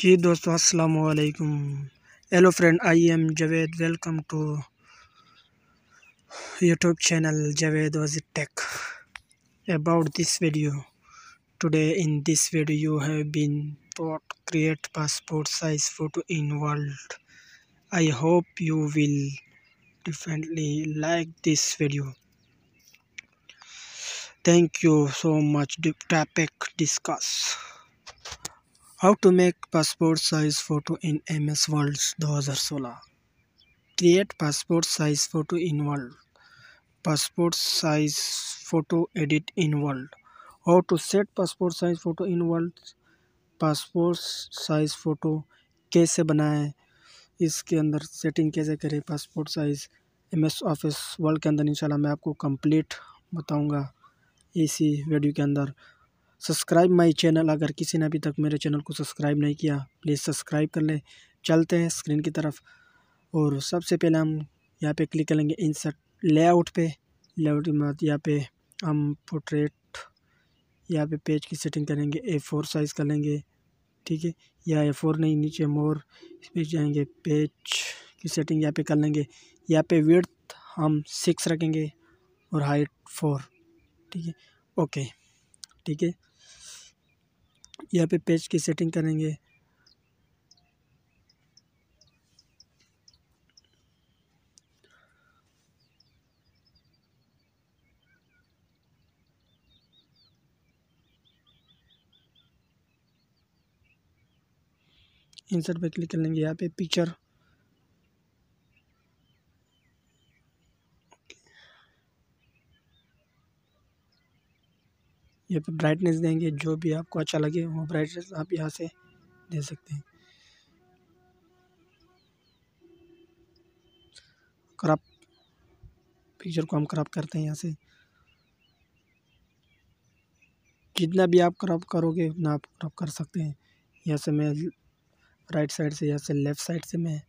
जी दोस्तों अस्सलाम वालेकुम hello friend I am Javed welcome to YouTube channel Javed was tech about this video today in this video you have been taught create passport size photo in I hope you will definitely like this video thank you so much the topic how to make passport size photo in M S Word सोलह create passport size photo in Word passport size photo edit in Word how to set passport size photo in Word passport size photo कैसे बनाएं इसके अंदर setting कैसे करें passport size M S Office Word के अंदर इंशाल्लाह मैं आपको कंप्लीट बताऊंगा इसी वीडियो के अंदर सब्सक्राइब माय चैनल अगर किसी ने अभी तक मेरे चैनल को सब्सक्राइब नहीं किया प्लीज़ सब्सक्राइब कर लें चलते हैं स्क्रीन की तरफ और सबसे पहले हम यहाँ पे क्लिक करेंगे इंसर्ट लेआउट पे लेआउट के बाद यहाँ पे हम पोर्ट्रेट यहाँ पे पेज की सेटिंग करेंगे ए फोर साइज़ कर लेंगे ठीक है या ए फोर नहीं नीचे मोर इस पर जाएंगे पेज की सेटिंग यहाँ पे कर लेंगे यहाँ पे विर्थ हम सिक्स रखेंगे और हाइट फोर ठीक है ओके ठीक है यहाँ पे पेज की सेटिंग करेंगे इंसर्ट पे क्लिक कर लेंगे यहाँ पे पिक्चर यहाँ पे ब्राइटनेस देंगे जो भी आपको अच्छा लगे वो ब्राइटनेस आप यहाँ से दे सकते हैं क्रॉप पिक्चर को हम क्रॉप करते हैं यहाँ से जितना भी आप क्रॉप करोगे उतना आप क्रॉप कर सकते हैं यहाँ से मैं राइट साइड से यहाँ से लेफ़्ट साइड से मैं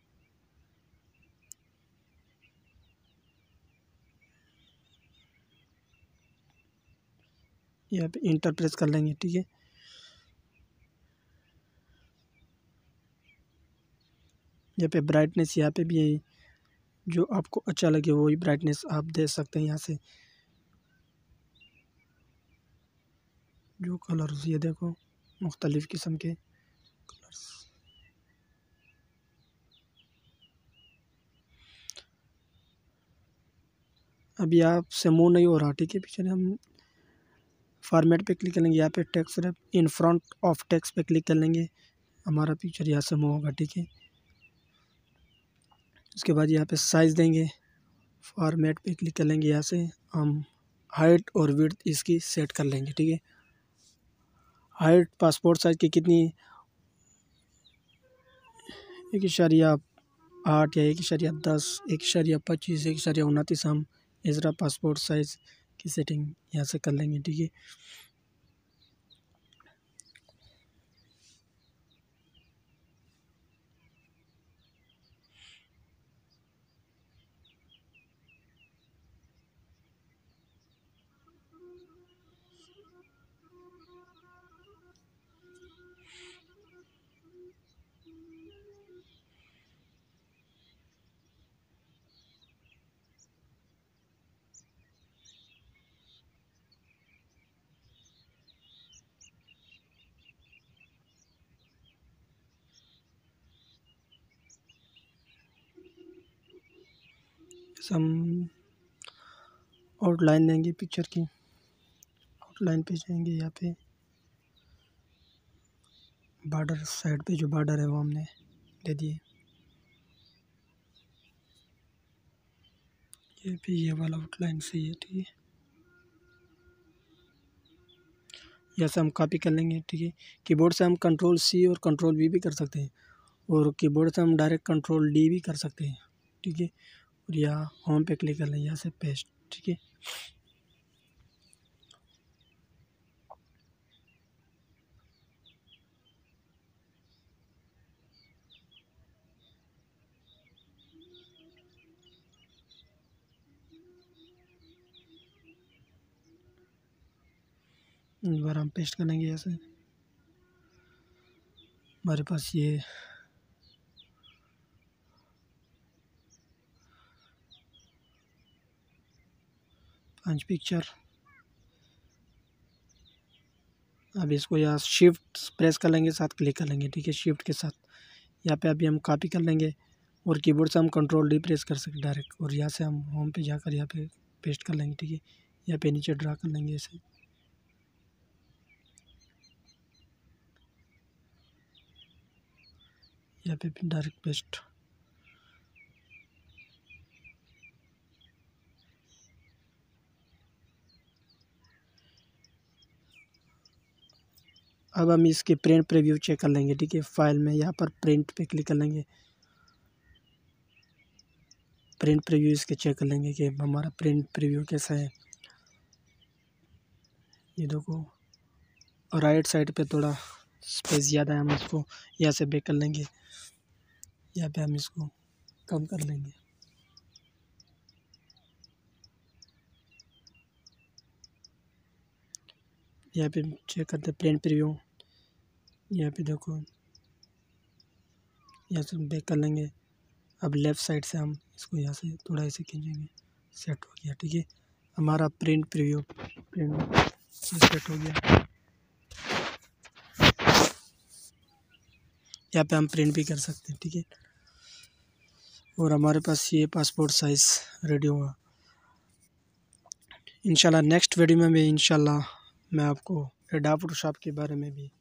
यहाँ पे इंटर प्रेस कर लेंगे ठीक है यहाँ पे ब्राइटनेस यहाँ पे भी है जो आपको अच्छा लगे वही ब्राइटनेस आप दे सकते हैं यहाँ से जो कलर्स ये देखो मुख्तलिफ़ किस्म के कलर्स अभी आपसे मुँह नहीं हो रहा ठीक है पिक्चर हम फॉर्मेट पे क्लिक करेंगे यहाँ पे text wrap in front of text पे क्लिक कर लेंगे हमारा पिक्चर यहाँ से मूव होगा ठीक है उसके बाद यहाँ पे साइज़ देंगे फॉर्मेट पे क्लिक कर लेंगे यहाँ से हम हाइट और विर्थ इसकी सेट कर लेंगे ठीक है हाइट पासपोर्ट साइज़ की कितनी एक इशारिया आठ या एक इशारिया दस एक इशारिया पच्चीस एक इशारिया उनतीस हम इसरा पासपोर्ट साइज़ की सेटिंग यहाँ से कर लेंगे ठीक है हम आउटलाइन देंगे पिक्चर की आउटलाइन पे जाएंगे यहाँ पे बॉर्डर साइड पे जो बॉर्डर है वो हमने दे दिए ये भी ये वाला आउटलाइन सही है ठीक है यहाँ से हम कॉपी कर लेंगे ठीक है कीबोर्ड से हम कंट्रोल सी और कंट्रोल वी भी कर सकते हैं और कीबोर्ड से हम डायरेक्ट कंट्रोल डी भी कर सकते हैं ठीक है और यहाँ होम पे क्लिक कर लें यहाँ से पेस्ट ठीक है एक बार हम पेस्ट करेंगे ऐसे हमारे पास ये पंच पिक्चर अब इसको यहाँ शिफ्ट प्रेस कर लेंगे साथ क्लिक कर लेंगे ठीक है शिफ्ट के साथ यहाँ पे अभी हम कॉपी कर लेंगे और कीबोर्ड से हम कंट्रोल डी प्रेस कर सकते डायरेक्ट और यहाँ से हम होम पे जाकर यहाँ पे पेस्ट कर लेंगे ठीक है यहाँ पे नीचे ड्रा कर लेंगे इसे यहाँ पे डायरेक्ट पेस्ट अब हम इसके प्रिंट प्रीव्यू चेक कर लेंगे ठीक है फाइल में यहाँ पर प्रिंट पे क्लिक कर लेंगे प्रिंट प्रीव्यू इसके चेक कर लेंगे कि हमारा प्रिंट प्रीव्यू कैसा है ये देखो राइट साइड पे थोड़ा स्पेस ज़्यादा है हम इसको यहाँ से बेक कर लेंगे यहाँ पे हम इसको कम कर लेंगे यहाँ पे चेक करते हैं प्रिंट प्रीव्यू यहाँ पे देखो यहाँ से हम बैक कर लेंगे अब लेफ़्ट साइड से हम इसको यहाँ से थोड़ा ऐसे खींचेंगे सेट हो गया ठीक है हमारा प्रिंट प्रिव्यू प्रिंट सेट हो गया यहाँ पे हम प्रिंट भी कर सकते हैं ठीक है और हमारे पास ये पासपोर्ट साइज़ रेडी होगा इंशाल्लाह नेक्स्ट वीडियो में भी इंशाल्लाह मैं आपको एडाप्ट शॉप के बारे में भी